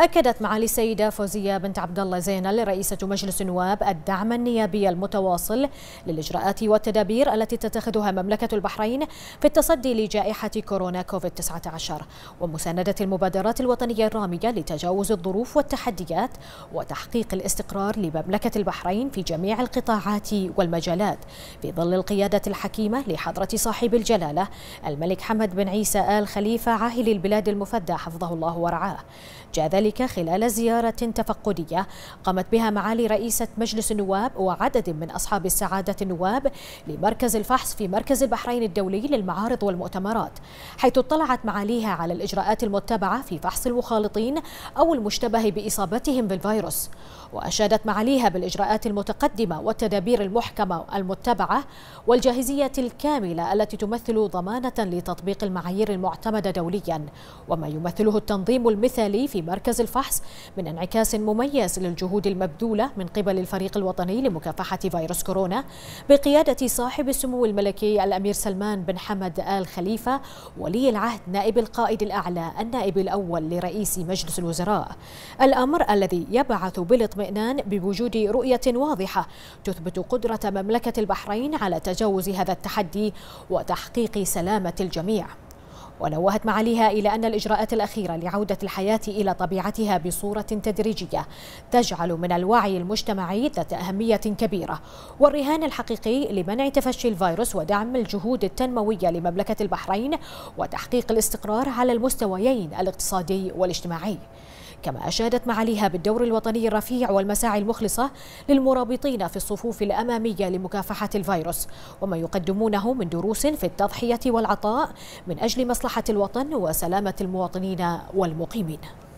أكدت معالي السيدة فوزية بنت عبد الله زينل رئيسة مجلس النواب الدعم النيابي المتواصل للإجراءات والتدابير التي تتخذها مملكة البحرين في التصدي لجائحة كورونا كوفيد 19 ومساندة المبادرات الوطنية الرامية لتجاوز الظروف والتحديات وتحقيق الاستقرار لمملكة البحرين في جميع القطاعات والمجالات في ظل القيادة الحكيمة لحضرة صاحب الجلالة الملك حمد بن عيسى آل خليفة عاهل البلاد المفدى حفظه الله ورعاه جاء ذلك ذلك خلال زيارة تفقدية قامت بها معالي رئيسة مجلس النواب وعدد من أصحاب السعادة النواب لمركز الفحص في مركز البحرين الدولي للمعارض والمؤتمرات حيث اطلعت معاليها على الإجراءات المتبعة في فحص المخالطين أو المشتبه بإصابتهم بالفيروس وأشادت معاليها بالإجراءات المتقدمة والتدابير المحكمة المتبعة والجاهزية الكاملة التي تمثل ضمانة لتطبيق المعايير المعتمدة دوليا وما يمثله التنظيم المثالي في مركز الفحص من انعكاس مميز للجهود المبذولة من قبل الفريق الوطني لمكافحة فيروس كورونا بقيادة صاحب السمو الملكي الأمير سلمان بن حمد آل خليفة ولي العهد نائب القائد الأعلى النائب الأول لرئيس مجلس الوزراء الأمر الذي يبعث بالاطمئنان بوجود رؤية واضحة تثبت قدرة مملكة البحرين على تجاوز هذا التحدي وتحقيق سلامة الجميع ونوهت معاليها إلى أن الإجراءات الأخيرة لعودة الحياة إلى طبيعتها بصورة تدريجية تجعل من الوعي المجتمعي ذات أهمية كبيرة والرهان الحقيقي لمنع تفشي الفيروس ودعم الجهود التنموية لمملكة البحرين وتحقيق الاستقرار على المستويين الاقتصادي والاجتماعي كما أشادت معاليها بالدور الوطني الرفيع والمساعي المخلصة للمرابطين في الصفوف الأمامية لمكافحة الفيروس وما يقدمونه من دروس في التضحية والعطاء من أجل مصلحة الوطن وسلامة المواطنين والمقيمين